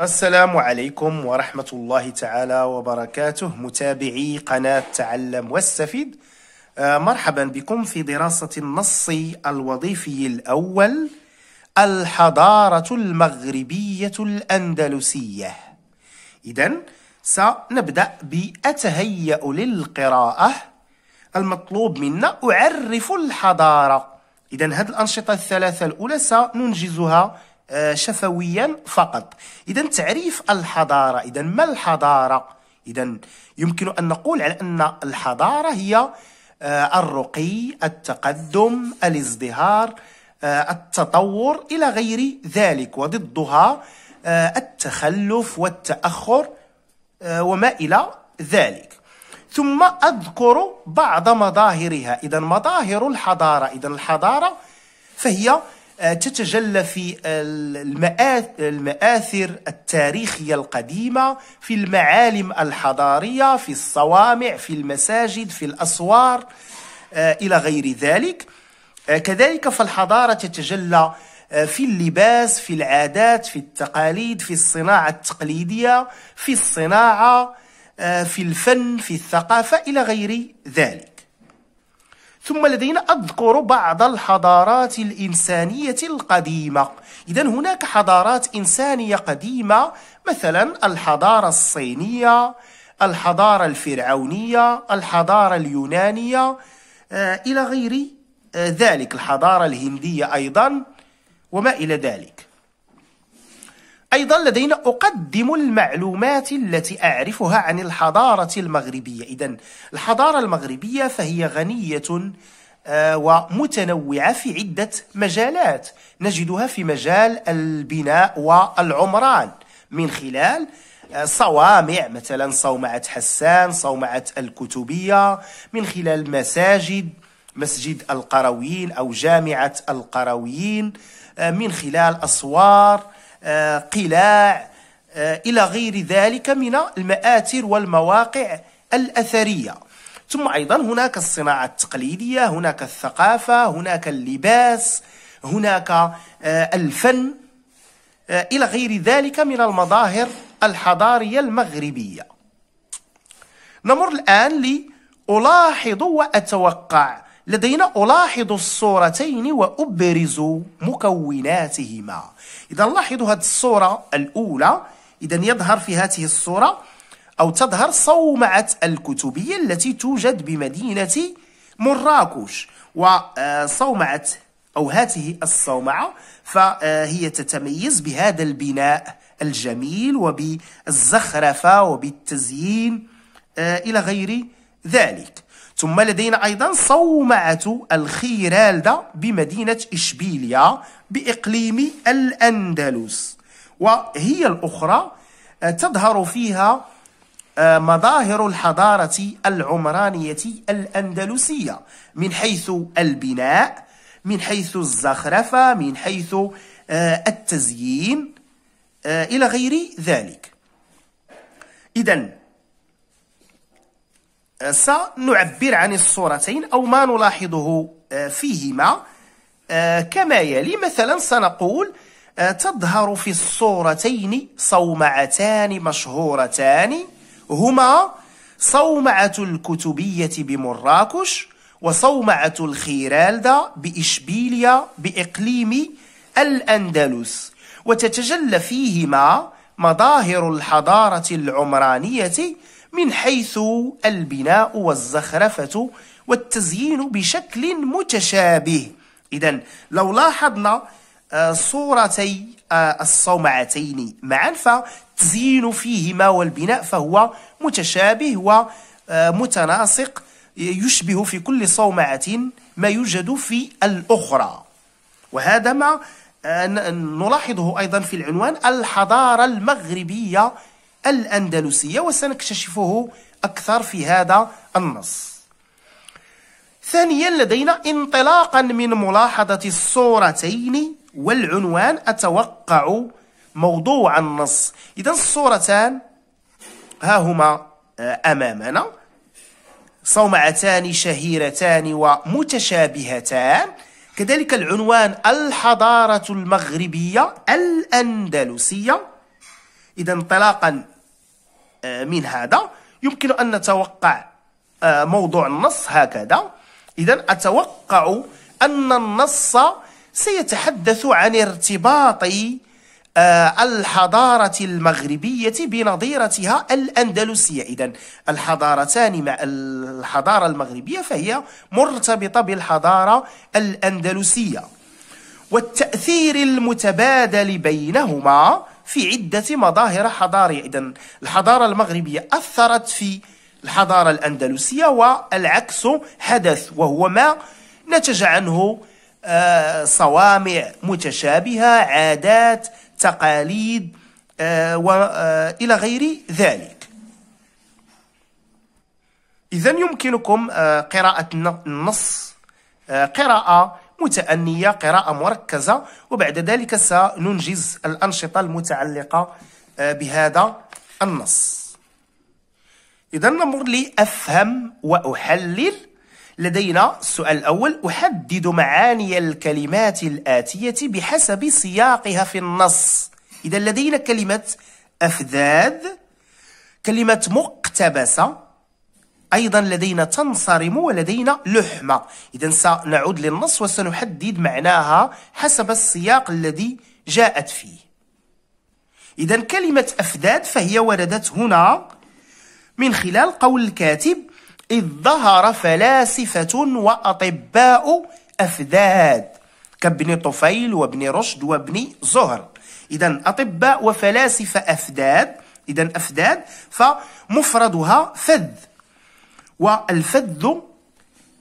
السلام عليكم ورحمة الله تعالى وبركاته متابعي قناة تعلم واستفيد آه، مرحبا بكم في دراسة النص الوظيفي الأول الحضارة المغربية الأندلسية إذا سنبدأ بأتهيأ للقراءة المطلوب منا أعرف الحضارة إذا هذه الأنشطة الثلاثة الأولى سننجزها آه، شفويا فقط اذا تعريف الحضاره اذا ما الحضاره اذا يمكن ان نقول على ان الحضاره هي آه، الرقي التقدم الازدهار آه، التطور الى غير ذلك وضدها التخلف والتاخر وما الى ذلك ثم اذكر بعض مظاهرها اذا مظاهر الحضاره اذا الحضاره فهي آه، تتجلى في المآثر التاريخية القديمة في المعالم الحضارية في الصوامع في المساجد في الأسوار آه، إلى غير ذلك آه، كذلك فالحضارة تتجلى في اللباس في العادات في التقاليد في الصناعة التقليدية في الصناعة في الفن في الثقافة إلى غير ذلك ثم لدينا أذكر بعض الحضارات الإنسانية القديمة إذا هناك حضارات إنسانية قديمة مثلا الحضارة الصينية الحضارة الفرعونية الحضارة اليونانية آه، إلى غير آه، ذلك الحضارة الهندية أيضا وما إلى ذلك أيضا لدينا أقدم المعلومات التي أعرفها عن الحضارة المغربية إذا الحضارة المغربية فهي غنية آه، ومتنوعة في عدة مجالات نجدها في مجال البناء والعمران من خلال آه، صوامع مثلا صومعة حسان صومعة الكتبية من خلال مساجد مسجد القرويين أو جامعة القرويين آه، من خلال أسوار آه، قلاع آه، إلى غير ذلك من المآثر والمواقع الأثرية ثم أيضا هناك الصناعة التقليدية هناك الثقافة هناك اللباس هناك آه، الفن إلى غير ذلك من المظاهر الحضارية المغربية نمر الآن لألاحظ وأتوقع لدينا ألاحظ الصورتين وأبرز مكوناتهما إذا لاحظوا هذه الصورة الأولى إذا يظهر في هذه الصورة أو تظهر صومعة الكتبية التي توجد بمدينة مراكش وصومعة آه، أو هذه الصومعة فهي تتميز بهذا البناء الجميل وبالزخرفة وبالتزيين آه، إلى غير ذلك ثم لدينا أيضا صومعة الخيرالدة بمدينة إشبيليا بإقليم الأندلس وهي الأخرى آه، تظهر فيها آه، مظاهر الحضارة العمرانية الأندلسية من حيث البناء من حيث الزخرفة من حيث آه، التزيين إلى غير ذلك إذا سنعبر عن الصورتين أو ما نلاحظه آه، فيهما آه، كما يلي مثلا سنقول آه، تظهر في الصورتين صومعتان مشهورتان هما صومعة الكتبية بمراكش وصومعة الخيرالدة بإشبيليا بإقليم الأندلس وتتجلى فيهما مظاهر الحضارة العمرانية من حيث البناء والزخرفة والتزيين بشكل متشابه إذا لو لاحظنا آه، صورتي آه، الصومعتين معا فالتزيين فيهما والبناء فهو متشابه ومتناسق آه، يشبه في كل صومعة ما يوجد في الأخرى وهذا ما نلاحظه أيضا في العنوان الحضارة المغربية الأندلسية وسنكتشفه أكثر في هذا النص ثانيا لدينا انطلاقا من ملاحظة الصورتين والعنوان أتوقع موضوع النص إذا الصورتان ها هما آه، أمامنا صومعتان شهيرتان ومتشابهتان كذلك العنوان الحضارة المغربية الأندلسية إذا انطلاقا آه، من هذا يمكن أن نتوقع آه، موضوع النص هكذا إذا أتوقع أن النص سيتحدث عن ارتباط آه، الحضارة المغربية بنظيرتها الأندلسية إذا الحضارتان مع الحضارة المغربية فهي مرتبطة بالحضارة الأندلسية والتأثير المتبادل بينهما في عدة مظاهر حضارية إذن الحضارة المغربية أثرت في الحضارة الأندلسية والعكس حدث وهو ما نتج عنه آه، صوامع متشابهة عادات تقاليد آه، وإلى آه، غير ذلك إذن يمكنكم قراءة النص قراءة متأنية قراءة مركزة وبعد ذلك سننجز الأنشطة المتعلقة آه، بهذا النص إذا نمر لأفهم وأحلل لدينا السؤال الأول أحدد معاني الكلمات الآتية بحسب سياقها في النص إذا لدينا كلمة أفذاذ كلمة مقتبسة أيضا لدينا تنصرم ولدينا لحمة إذا سنعود للنص وسنحدد معناها حسب السياق الذي جاءت فيه إذا كلمة أفداد فهي وردت هنا من خلال قول الكاتب إذ ظهر فلاسفة وأطباء أفداد كابن طفيل وابن رشد وابن زهر إذا أطباء وفلاسفة أفداد إذا أفداد فمفردها فذ والفذ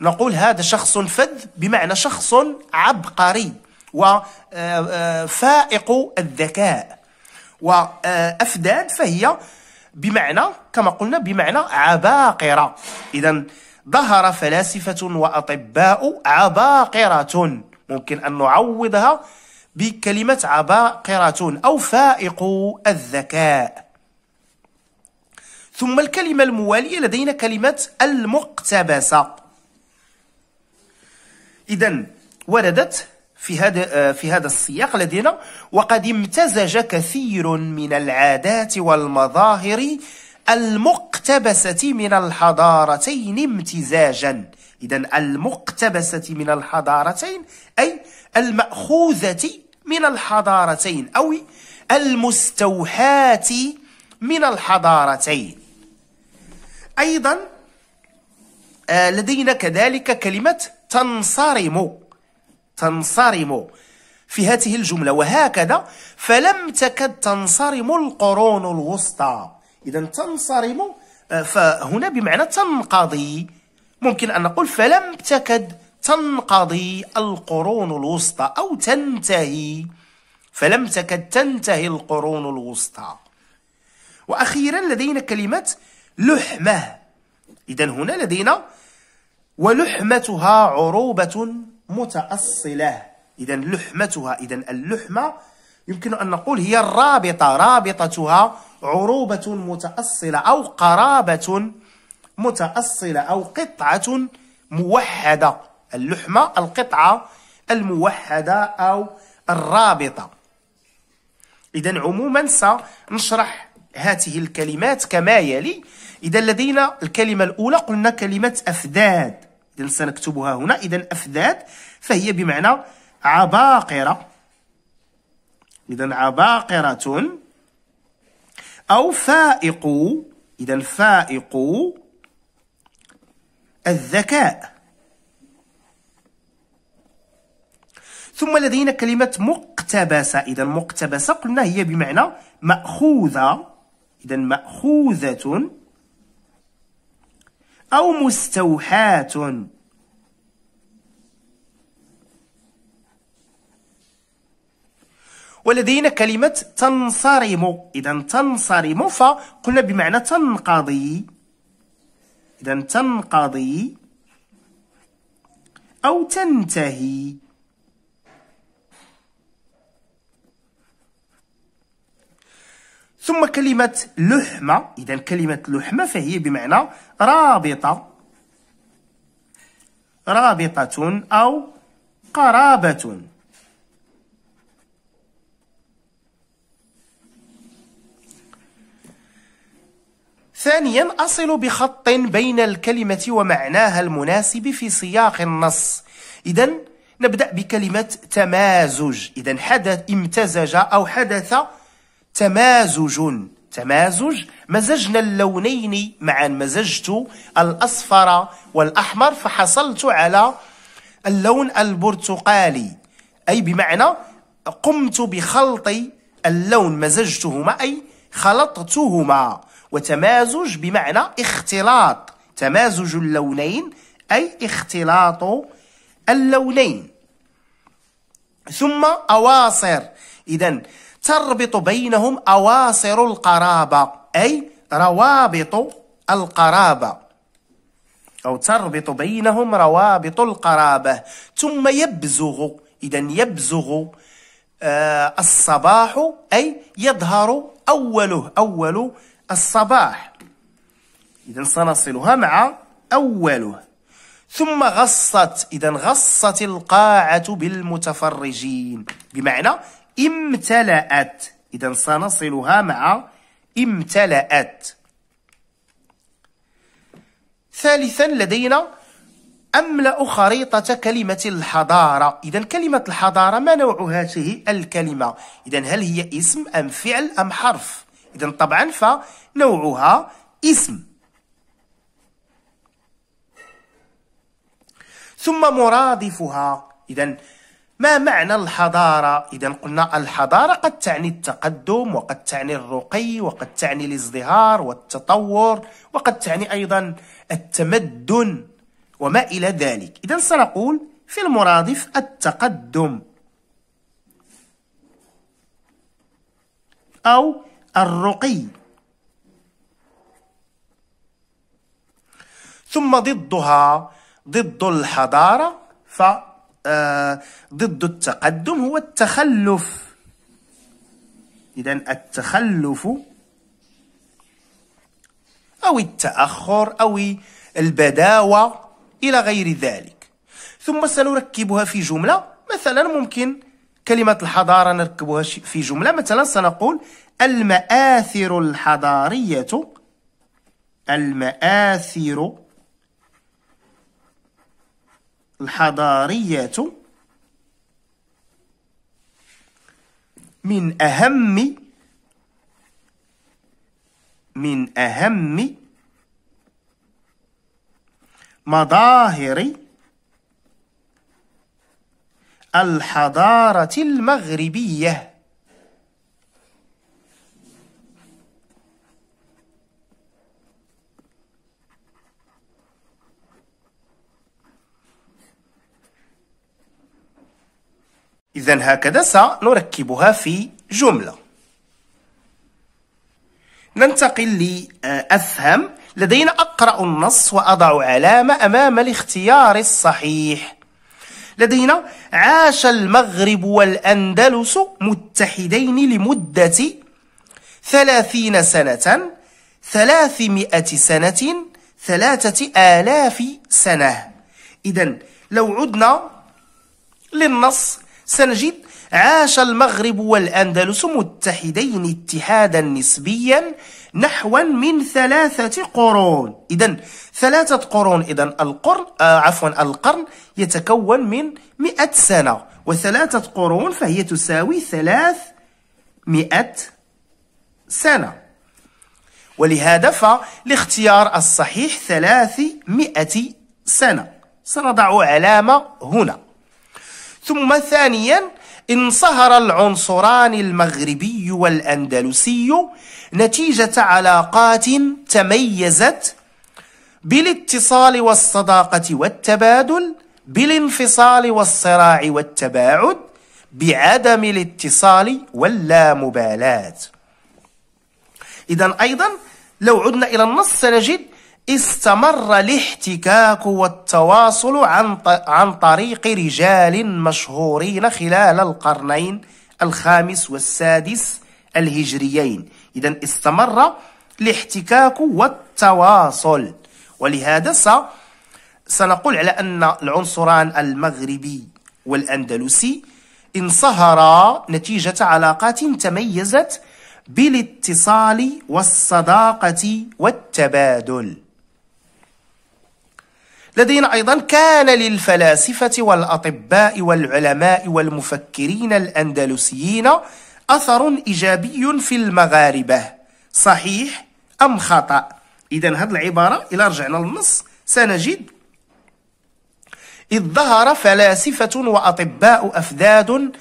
نقول هذا شخص فذ بمعنى شخص عبقري وفائق آه، آه، الذكاء وأفداد فهي بمعنى كما قلنا بمعنى عباقرة إذا ظهر فلاسفة وأطباء عباقرة ممكن أن نعوضها بكلمة عباقرة أو فائق الذكاء ثم الكلمة الموالية لدينا كلمة المقتبسة إذا وردت في هذا في هذا السياق لدينا وقد امتزج كثير من العادات والمظاهر المقتبسة من الحضارتين امتزاجا إذا المقتبسة من الحضارتين أي المأخوذة من الحضارتين أو المستوحاة من الحضارتين أيضا آه، لدينا كذلك كلمة تنصرم تنصرم في هذه الجملة وهكذا فلم تكد تنصرم القرون الوسطى إذا تنصرم آه، فهنا بمعنى تنقضي ممكن أن نقول فلم تكد تنقضي القرون الوسطى أو تنتهي فلم تكد تنتهي القرون الوسطى وأخيرا لدينا كلمة لحمة إذا هنا لدينا ولحمتها عروبة متأصلة إذا لحمتها إذا اللحمة يمكن أن نقول هي الرابطة رابطتها عروبة متأصلة أو قرابة متأصلة أو قطعة موحدة اللحمة القطعة الموحدة أو الرابطة إذا عموما سنشرح هذه الكلمات كما يلي إذا لدينا الكلمة الأولى قلنا كلمة أفداد إذا سنكتبها هنا إذا أفداد فهي بمعنى عباقرة إذا عباقرة أو فائق إذا فائق الذكاء ثم لدينا كلمة مقتبسة إذا مقتبسة قلنا هي بمعنى مأخوذة إذا مأخوذة أو مستوحاة ولدينا كلمة تنصرم إذا تنصرم فقلنا بمعنى تنقضي إذا تنقضي أو تنتهي ثم كلمة لحمة إذا كلمة لحمة فهي بمعنى رابطة رابطة أو قرابة ثانيا أصل بخط بين الكلمة ومعناها المناسب في سياق النص إذا نبدأ بكلمة تمازج إذا حدث امتزج أو حدث تمازج تمازج مزجنا اللونين معا مزجت الأصفر والأحمر فحصلت على اللون البرتقالي أي بمعنى قمت بخلط اللون مزجتهما أي خلطتهما وتمازج بمعنى اختلاط تمازج اللونين أي اختلاط اللونين ثم أواصر إذا تربط بينهم أواصر القرابة أي روابط القرابة أو تربط بينهم روابط القرابة ثم يبزغ إذا يبزغ آه، الصباح أي يظهر أوله أول الصباح إذا سنصلها مع أوله ثم غصت إذا غصت القاعة بالمتفرجين بمعنى امتلأت إذا سنصلها مع امتلأت ثالثا لدينا أملأ خريطة كلمة الحضارة إذا كلمة الحضارة ما نوع هذه الكلمة إذا هل هي اسم أم فعل أم حرف إذا طبعا فنوعها اسم ثم مرادفها إذا ما معنى الحضارة؟ إذا قلنا الحضارة قد تعني التقدم وقد تعني الرقي وقد تعني الازدهار والتطور وقد تعني أيضا التمدن وما إلى ذلك إذا سنقول في المرادف التقدم أو الرقي ثم ضدها ضد الحضارة ف آه، ضد التقدم هو التخلف إذا التخلف أو التأخر أو البداوة إلى غير ذلك ثم سنركبها في جملة مثلا ممكن كلمة الحضارة نركبها في جملة مثلا سنقول المآثر الحضارية المآثر الحضارية من أهم من أهم مظاهر الحضارة المغربية إذا هكذا سنركبها في جملة ننتقل لأفهم لدينا أقرأ النص وأضع علامة أمام الاختيار الصحيح لدينا عاش المغرب والأندلس متحدين لمدة ثلاثين سنة ثلاثمائة سنة ثلاثة آلاف سنة إذا لو عدنا للنص سنجد عاش المغرب والأندلس متحدين اتحادا نسبيا نحو من ثلاثة قرون إذا ثلاثة قرون إذا القرن آه عفوا القرن يتكون من مئة سنة وثلاثة قرون فهي تساوي ثلاث مئة سنة ولهذا فالاختيار الصحيح مئة سنة سنضع علامة هنا ثم ثانيا انصهر العنصران المغربي والأندلسي نتيجة علاقات تميزت بالاتصال والصداقة والتبادل بالانفصال والصراع والتباعد بعدم الاتصال واللامبالاة إذا أيضا لو عدنا إلى النص سنجد استمر الاحتكاك والتواصل عن عن طريق رجال مشهورين خلال القرنين الخامس والسادس الهجريين إذا استمر الاحتكاك والتواصل ولهذا سنقول على أن العنصران المغربي والأندلسي انصهرا نتيجة علاقات تميزت بالاتصال والصداقة والتبادل لدينا أيضا كان للفلاسفة والأطباء والعلماء والمفكرين الأندلسيين أثر إيجابي في المغاربة صحيح أم خطأ إذا هذه العبارة إلى رجعنا للنص سنجد إذ ظهر فلاسفة وأطباء افذاد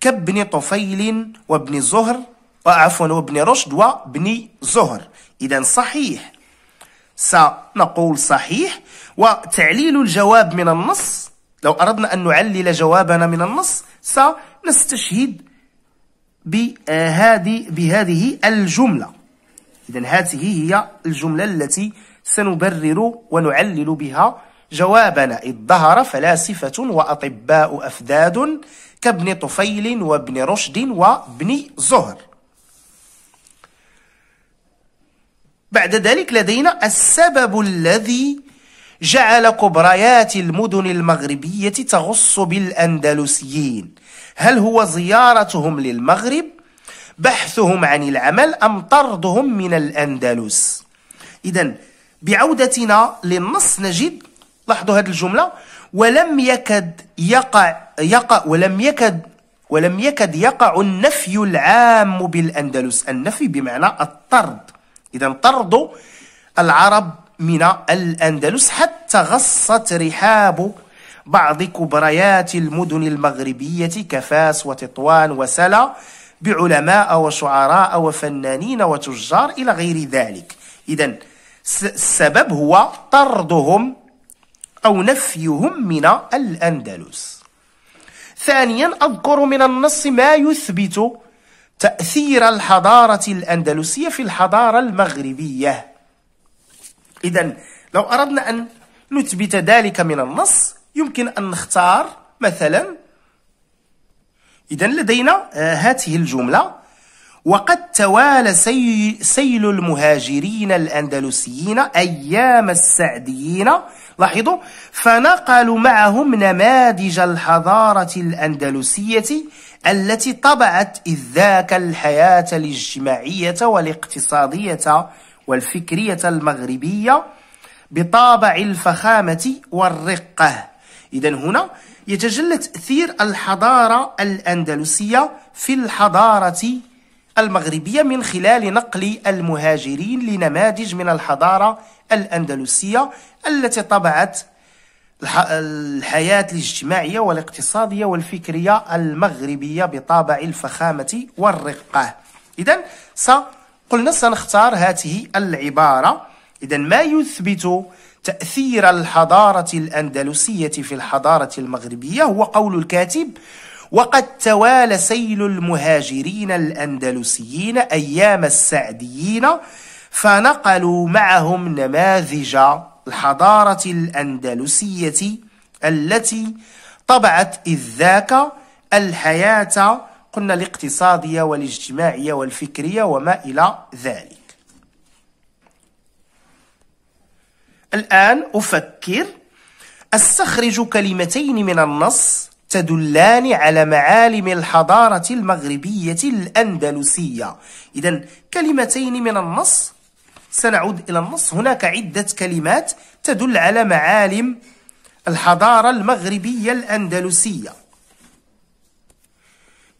كابن طفيل وابن زهر وعفوا وابن رشد وابن زهر إذا صحيح سنقول صحيح وتعليل الجواب من النص لو أردنا أن نعلل جوابنا من النص سنستشهد بهذه بهذه الجملة إذا هذه هي الجملة التي سنبرر ونعلل بها جوابنا إذ ظهر فلاسفة وأطباء أفداد كابن طفيل وابن رشد وابن زهر بعد ذلك لدينا السبب الذي جعل كبريات المدن المغربية تغص بالأندلسيين هل هو زيارتهم للمغرب بحثهم عن العمل أم طردهم من الأندلس إذا بعودتنا للنص نجد لاحظوا هذه الجملة ولم يكد يقع يقع ولم يكد ولم يكد يقع النفي العام بالأندلس النفي بمعنى الطرد إذا طردوا العرب من الأندلس حتى غصت رحاب بعض كبريات المدن المغربية كفاس وتطوان وسلا بعلماء وشعراء وفنانين وتجار إلى غير ذلك إذا السبب هو طردهم أو نفيهم من الأندلس ثانيا أذكر من النص ما يثبت تأثير الحضارة الأندلسية في الحضارة المغربية إذا لو أردنا أن نثبت ذلك من النص يمكن أن نختار مثلا إذا لدينا آه، هذه الجملة وقد توالى سي سيل المهاجرين الأندلسيين أيام السعديين لاحظوا فنقلوا معهم نماذج الحضارة الأندلسية التي طبعت إذ ذاك الحياة الاجتماعية والاقتصادية والفكرية المغربية بطابع الفخامة والرقة إذا هنا يتجلى تأثير الحضارة الأندلسية في الحضارة المغربية من خلال نقل المهاجرين لنماذج من الحضارة الأندلسية التي طبعت الحياة الاجتماعية والاقتصادية والفكرية المغربية بطابع الفخامة والرقة إذا س قلنا سنختار هذه العبارة إذا ما يثبت تأثير الحضارة الأندلسية في الحضارة المغربية هو قول الكاتب وقد توالى سيل المهاجرين الأندلسيين أيام السعديين فنقلوا معهم نماذج الحضارة الأندلسية التي طبعت إذ ذاك الحياة قلنا الاقتصادية والاجتماعية والفكرية وما إلى ذلك الآن أفكر أستخرج كلمتين من النص تدلان على معالم الحضارة المغربية الأندلسية إذا كلمتين من النص سنعود إلى النص هناك عدة كلمات تدل على معالم الحضارة المغربية الأندلسية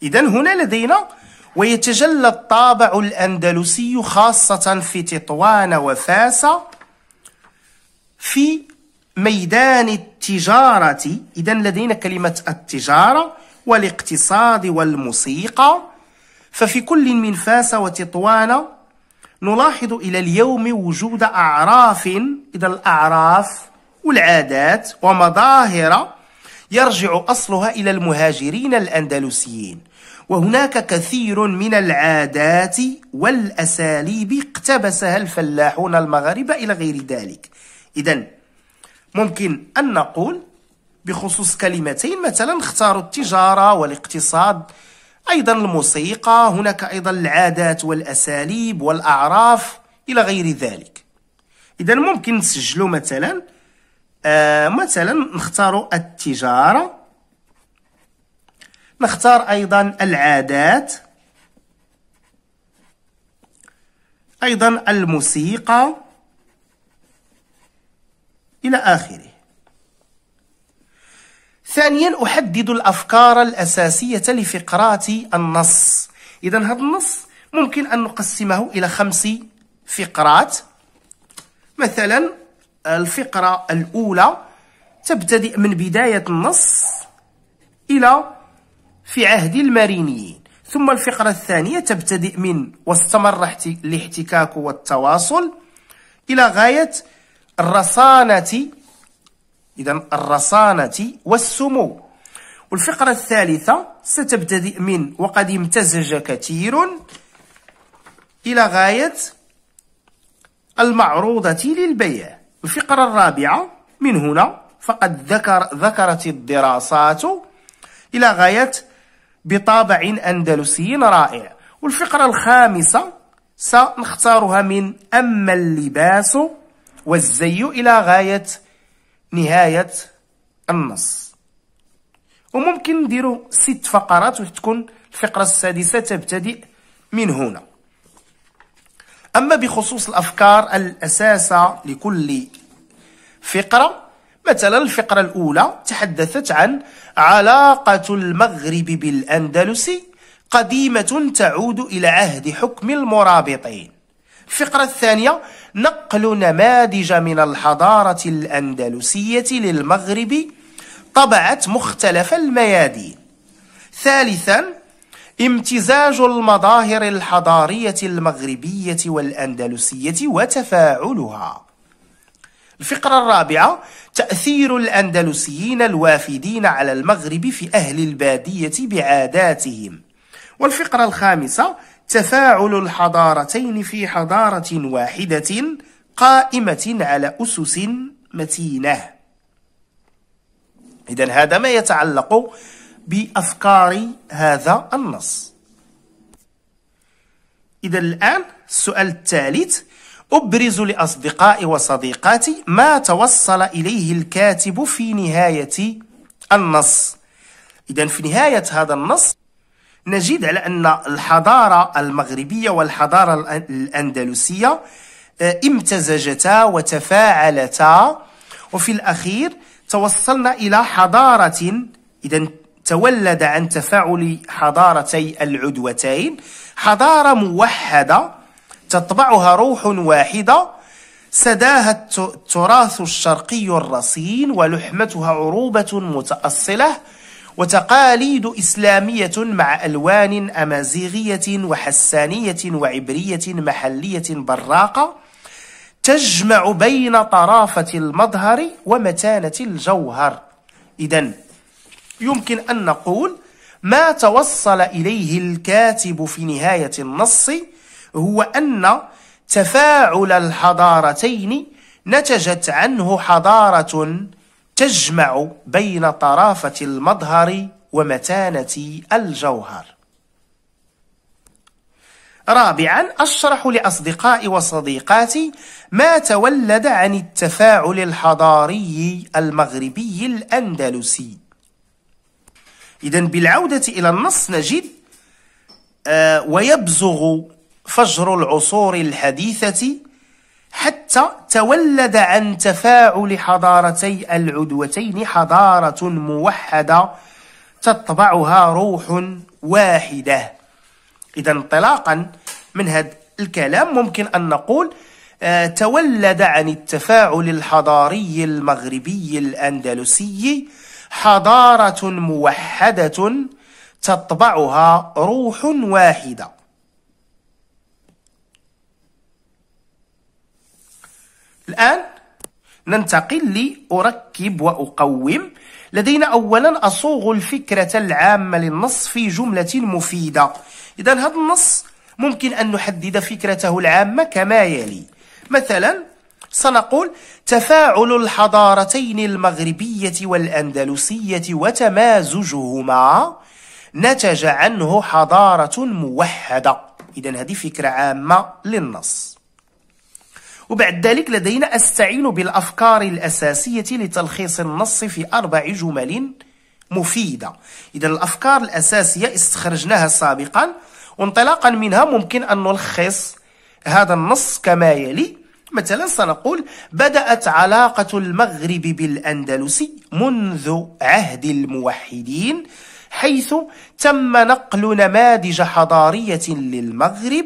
إذا هنا لدينا ويتجلى الطابع الأندلسي خاصة في تطوان وفاس في ميدان التجارة إذا لدينا كلمة التجارة والاقتصاد والموسيقى ففي كل من فاس وتطوان نلاحظ إلى اليوم وجود أعراف إذا الأعراف والعادات ومظاهر يرجع أصلها إلى المهاجرين الأندلسيين وهناك كثير من العادات والأساليب اقتبسها الفلاحون المغاربة إلى غير ذلك إذا ممكن أن نقول بخصوص كلمتين مثلا اختاروا التجارة والاقتصاد أيضا الموسيقى هناك أيضا العادات والأساليب والأعراف إلى غير ذلك إذا ممكن نسجلوا مثلا آه مثلا نختاروا التجارة نختار أيضا العادات أيضا الموسيقى إلى آخره ثانيا أحدد الأفكار الأساسية لفقرات النص إذا هذا النص ممكن أن نقسمه إلى خمس فقرات مثلا الفقرة الأولى تبتدئ من بداية النص إلى في عهد المارينيين ثم الفقرة الثانية تبتدئ من واستمر الاحتكاك والتواصل إلى غاية الرصانة إذا الرصانة والسمو والفقرة الثالثة ستبتدئ من وقد امتزج كثير إلى غاية المعروضة للبيع الفقرة الرابعة من هنا فقد ذكر ذكرت الدراسات إلى غاية بطابع أندلسي رائع والفقرة الخامسة سنختارها من أما اللباس والزي إلى غاية نهاية النص وممكن نديرو ست فقرات وتكون الفقرة السادسة تبتدئ من هنا أما بخصوص الأفكار الأساسة لكل فقرة مثلا الفقرة الأولى تحدثت عن علاقة المغرب بالأندلس قديمة تعود إلى عهد حكم المرابطين الفقرة الثانية نقل نماذج من الحضارة الأندلسية للمغرب طبعت مختلف الميادين ثالثا امتزاج المظاهر الحضارية المغربية والأندلسية وتفاعلها الفقرة الرابعة تأثير الأندلسيين الوافدين على المغرب في أهل البادية بعاداتهم والفقرة الخامسة تفاعل الحضارتين في حضارة واحدة قائمة على أسس متينة إذا هذا ما يتعلق بأفكار هذا النص إذا الآن السؤال الثالث أبرز لأصدقائي وصديقاتي ما توصل إليه الكاتب في نهاية النص إذا في نهاية هذا النص نجد على أن الحضارة المغربية والحضارة الأندلسية آه، امتزجتا وتفاعلتا وفي الأخير توصلنا إلى حضارة إذا تولد عن تفاعل حضارتي العدوتين حضارة موحدة تطبعها روح واحدة سداها التراث الشرقي الرصين ولحمتها عروبة متأصلة وتقاليد إسلامية مع ألوان أمازيغية وحسانية وعبرية محلية براقة تجمع بين طرافة المظهر ومتانة الجوهر إذا يمكن أن نقول ما توصل إليه الكاتب في نهاية النص هو أن تفاعل الحضارتين نتجت عنه حضارة تجمع بين طرافة المظهر ومتانة الجوهر رابعا أشرح لأصدقائي وصديقاتي ما تولد عن التفاعل الحضاري المغربي الأندلسي إذا بالعودة إلى النص نجد آه، ويبزغ فجر العصور الحديثة حتى تولد عن تفاعل حضارتي العدوتين حضارة موحدة تطبعها روح واحدة إذا انطلاقا من هذا الكلام ممكن أن نقول آه، تولد عن التفاعل الحضاري المغربي الأندلسي حضارة موحدة تطبعها روح واحدة الآن ننتقل لأركب وأقوم لدينا أولا أصوغ الفكرة العامة للنص في جملة مفيدة إذا هذا النص ممكن أن نحدد فكرته العامة كما يلي مثلا سنقول تفاعل الحضارتين المغربية والأندلسية وتمازجهما نتج عنه حضارة موحدة إذا هذه فكرة عامة للنص وبعد ذلك لدينا أستعين بالأفكار الأساسية لتلخيص النص في أربع جمل مفيدة إذا الأفكار الأساسية استخرجناها سابقا وانطلاقا منها ممكن أن نلخص هذا النص كما يلي مثلا سنقول بدأت علاقة المغرب بالأندلس منذ عهد الموحدين حيث تم نقل نماذج حضارية للمغرب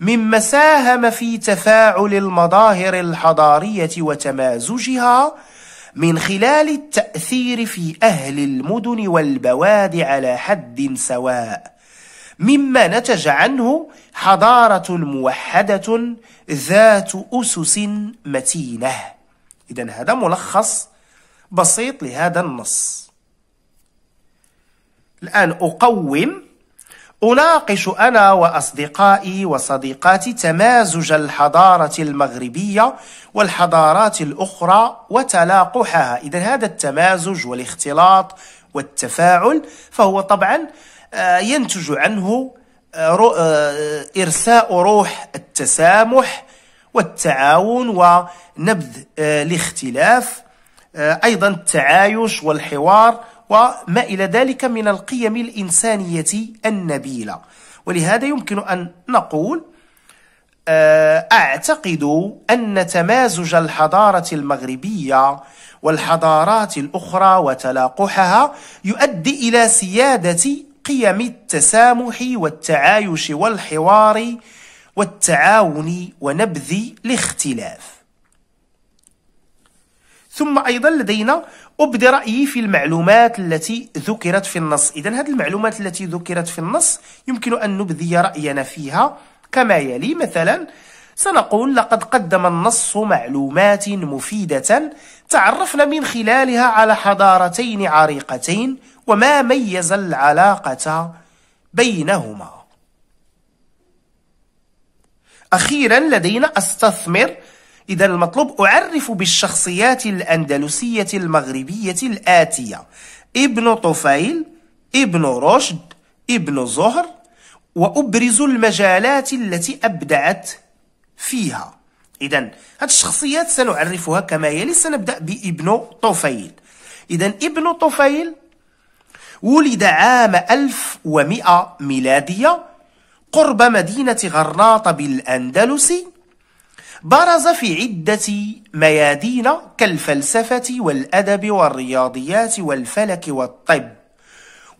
مما ساهم في تفاعل المظاهر الحضاريه وتمازجها من خلال التاثير في اهل المدن والبوادي على حد سواء مما نتج عنه حضاره موحده ذات اسس متينه اذا هذا ملخص بسيط لهذا النص الان اقوم أناقش أنا وأصدقائي وصديقاتي تمازج الحضارة المغربية والحضارات الأخرى وتلاقحها إذا هذا التمازج والاختلاط والتفاعل فهو طبعا آه، ينتج عنه آه، آه، إرساء روح التسامح والتعاون ونبذ الاختلاف أيضا التعايش والحوار وما إلى ذلك من القيم الإنسانية النبيلة ولهذا يمكن أن نقول آه، أعتقد أن تمازج الحضارة المغربية والحضارات الأخرى وتلاقحها يؤدي إلى سيادة قيم التسامح والتعايش والحوار والتعاون ونبذ الاختلاف ثم أيضا لدينا أبدي رأيي في المعلومات التي ذكرت في النص إذا هذه المعلومات التي ذكرت في النص يمكن أن نبدي رأينا فيها كما يلي مثلا سنقول لقد قدم النص معلومات مفيدة تعرفنا من خلالها على حضارتين عريقتين وما ميز العلاقة بينهما أخيرا لدينا أستثمر إذا المطلوب أعرف بالشخصيات الأندلسية المغربية الآتية ابن طفيل ابن رشد ابن زهر وأبرز المجالات التي أبدعت فيها إذا هذه الشخصيات سنعرفها كما يلي سنبدأ بابن طفيل إذا ابن طفيل ولد عام 1100 ميلادية قرب مدينة غرناطة بالأندلس برز في عدة ميادين كالفلسفة والأدب والرياضيات والفلك والطب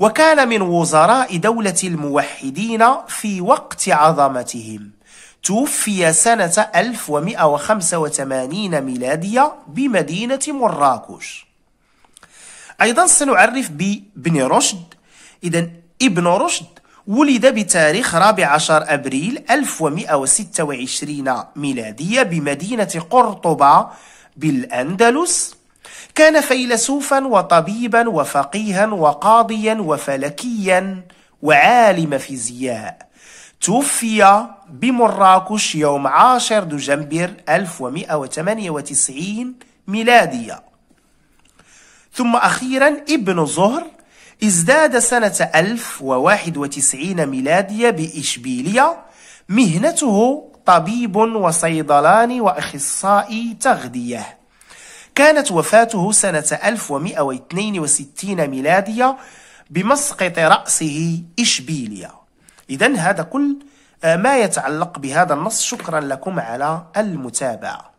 وكان من وزراء دولة الموحدين في وقت عظمتهم توفي سنة 1185 ميلادية بمدينة مراكش أيضا سنعرف بابن رشد إذا ابن رشد ولد بتاريخ 14 أبريل 1126 ميلادية بمدينة قرطبة بالأندلس كان فيلسوفا وطبيبا وفقيها وقاضيا وفلكيا وعالم فيزياء توفي بمراكش يوم 10 دجنبر 1198 ميلادية ثم أخيرا ابن زهر ازداد سنة 1091 ميلادية بإشبيلية مهنته طبيب وصيدلاني وأخصائي تغذية كانت وفاته سنة 1162 ميلادية بمسقط رأسه إشبيلية إذا هذا كل آه، ما يتعلق بهذا النص شكرا لكم على المتابعه